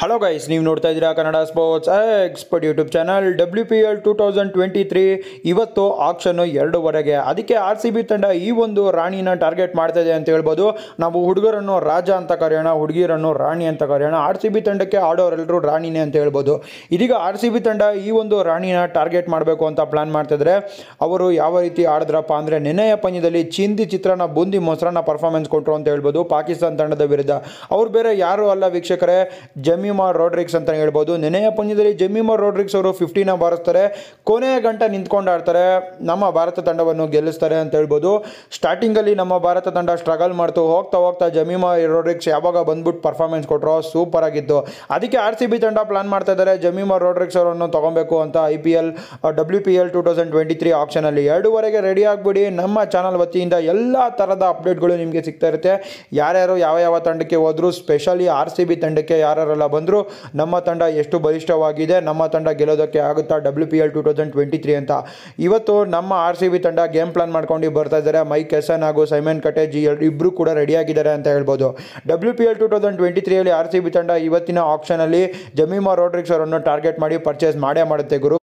hello guys ನೀವು ನೋಡ್ತಾ ಇದ್ದೀರಾ Kannada sports expert YouTube channel W P L two thousand twenty three ಇವತ್ತು auction ಎರಡುವರೆಗೆ ಅದಕ್ಕೆ ಆರ್ ಸಿ ಬಿ ತಂಡ ಈ ಒಂದು ರಾಣಿನ ಟಾರ್ಗೆಟ್ ಮಾಡ್ತಾ ಅಂತ ಹೇಳ್ಬೋದು ನಾವು ಹುಡುಗರನ್ನು ರಾಜ ಅಂತ ಕರೆಯೋಣ ಹುಡುಗಿರನ್ನು ರಾಣಿ ಅಂತ ಕರೆಯೋಣ ಆರ್ ಸಿ ಬಿ ತಂಡಕ್ಕೆ ಆಡೋರೆಲ್ಲರೂ ರಾಣಿನೇ ಅಂತ ಹೇಳ್ಬೋದು ಇದೀಗ ಆರ್ ಸಿ ಬಿ ತಂಡ ಈ ಒಂದು ರಾಣಿನ ಟಾರ್ಗೆಟ್ ಮಾಡಬೇಕು ಅಂತ ಪ್ಲಾನ್ ಮಾಡ್ತಿದ್ರೆ ಅವರು ಯಾವ ರೀತಿ ಆಡಿದ್ರಪ್ಪ ಅಂದರೆ ನಿನ್ನೆಯ ಪಂದ್ಯದಲ್ಲಿ ಚಿಂದಿ ಚಿತ್ರನ ಬೂಂದಿ ಮೊಸರನ್ನ ಪರ್ಫಾರ್ಮೆನ್ಸ್ ಕೊಟ್ಟರು ಅಂತ ಹೇಳ್ಬೋದು ಪಾಕಿಸ್ತಾನ ತಂಡದ ವಿರುದ್ಧ ಅವ್ರು ಬೇರೆ ಯಾರು ಅಲ್ಲ ವೀಕ್ಷಕರೇ ಜಮಿ ಜಮೀಮಾರ್ ರಾಡ್ರಿಕ್ಸ್ ಅಂತ ಹೇಳ್ಬೋದು ನೆನೆಯ ಪಂದ್ಯದಲ್ಲಿ ಜಮೀಮಾರ್ ರಾಡ್ರಿಕ್ಸ್ ಅವರು ಫಿಫ್ಟಿನ ಬಾರಿಸ್ತಾರೆ ಕೊನೆಯ ಗಂಟೆ ನಿಂತ್ಕೊಂಡು ಆಡ್ತಾರೆ ನಮ್ಮ ಭಾರತ ತಂಡವನ್ನು ಗೆಲ್ಲಿಸ್ತಾರೆ ಅಂತ ಹೇಳ್ಬೋದು ಸ್ಟಾರ್ಟಿಂಗಲ್ಲಿ ನಮ್ಮ ಭಾರತ ತಂಡ ಸ್ಟ್ರಗಲ್ ಮಾಡ್ತು ಹೋಗ್ತಾ ಹೋಗ್ತಾ ಜಮೀಮಾ ರಾಡ್ರಿಕ್ಸ್ ಯಾವಾಗ ಬಂದ್ಬಿಟ್ಟು ಪರ್ಫಾರ್ಮೆನ್ಸ್ ಕೊಟ್ಟರು ಸೂಪರ್ ಆಗಿತ್ತು ಅದಕ್ಕೆ ಆರ್ ಸಿ ಬಿ ತಂಡ ಪ್ಲಾನ್ ಮಾಡ್ತಾ ಇದ್ದಾರೆ ಜಮೀಮಾ ರಾಡ್ರಿಕ್ಸ್ ಅವರನ್ನು ತೊಗೊಬೇಕು ಅಂತ I P L W P L two thousand twenty three ಆಪ್ಷನಲ್ಲಿ ಎರಡುವರೆಗೆ ರೆಡಿ ಆಗಿಬಿಡಿ ನಮ್ಮ ಚಾನಲ್ ವತಿಯಿಂದ ಎಲ್ಲ ಥರದ ಅಪ್ಡೇಟ್ಗಳು ನಿಮಗೆ ಸಿಗ್ತಾ ಇರುತ್ತೆ ಯಾರ್ಯಾರು ಯಾವ ಯಾವ ತಂಡಕ್ಕೆ ಹೋದ್ರು ಸ್ಪೆಷಲಿ ಆರ್ ಸಿ ಬಿ ತಂಡಕ್ಕೆ ಯಾರ್ಯಾರೆಲ್ಲ ಬಂದರು ನಮ್ಮ ತಂಡ ಎಷ್ಟು ಬಲಿಷ್ಠವಾಗಿದೆ ನಮ್ಮ ತಂಡ ಗೆಲ್ಲೋದಕ್ಕೆ ಆಗುತ್ತಾ W P L two thousand twenty three ಅಂತ ಇವತ್ತು ನಮ್ಮ ಆರ್ ಸಿ ಬಿ ತಂಡ ಗೇಮ್ ಪ್ಲಾನ್ ಮಾಡ್ಕೊಂಡು ಬರ್ತಾ ಇದ್ದಾರೆ ಮೈಕ್ ಎಸನ್ ಹಾಗೂ ಸೈಮನ್ ಕಟೆ ಜಿ ಇಬ್ಬರು ಕೂಡ ರೆಡಿಯಾಗಿದ್ದಾರೆ ಅಂತ ಹೇಳ್ಬೋದು W P L two thousand twenty ತ್ರೀಯಲ್ಲಿ ಆರ್ ಸಿ ಬಿ ತಂಡ ಇವತ್ತಿನ ಆಪ್ಷನಲ್ಲಿ ಜಮೀಮಾ ರೋಡ್ರಿಕ್ಸ್ ಅವರನ್ನು ಟಾರ್ಗೆಟ್ ಮಾಡಿ ಪರ್ಚೇಸ್ ಮಾಡೇ ಮಾಡುತ್ತೆ ಗುರು